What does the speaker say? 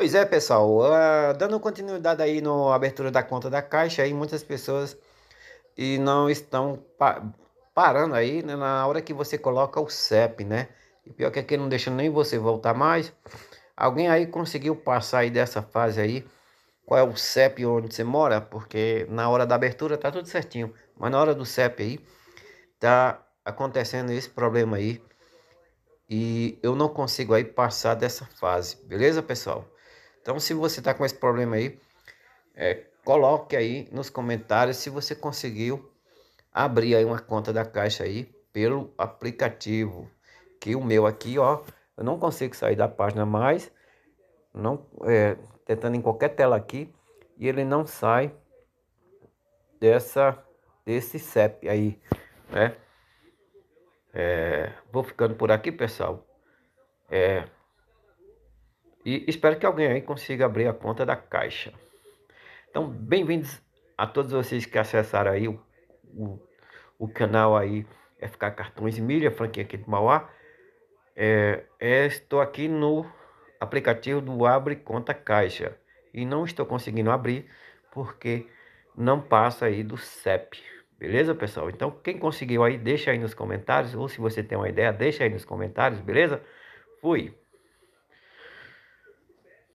Pois é, pessoal, uh, dando continuidade aí no abertura da conta da Caixa, aí muitas pessoas e não estão pa parando aí né, na hora que você coloca o CEP, né? E pior que aqui não deixa nem você voltar mais. Alguém aí conseguiu passar aí dessa fase aí? Qual é o CEP onde você mora? Porque na hora da abertura tá tudo certinho, mas na hora do CEP aí tá acontecendo esse problema aí. E eu não consigo aí passar dessa fase, beleza, pessoal? Então, se você está com esse problema aí, é, coloque aí nos comentários se você conseguiu abrir aí uma conta da Caixa aí pelo aplicativo. Que o meu aqui, ó, eu não consigo sair da página mais, não, é, tentando em qualquer tela aqui, e ele não sai dessa desse CEP aí, né? É, vou ficando por aqui, pessoal. É, e espero que alguém aí consiga abrir a conta da caixa. Então, bem-vindos a todos vocês que acessaram aí o, o, o canal aí FK Cartões Milha, franquia aqui de Mauá. É, é, estou aqui no aplicativo do Abre Conta Caixa e não estou conseguindo abrir porque não passa aí do CEP. Beleza, pessoal? Então, quem conseguiu aí, deixa aí nos comentários. Ou se você tem uma ideia, deixa aí nos comentários, beleza? Fui!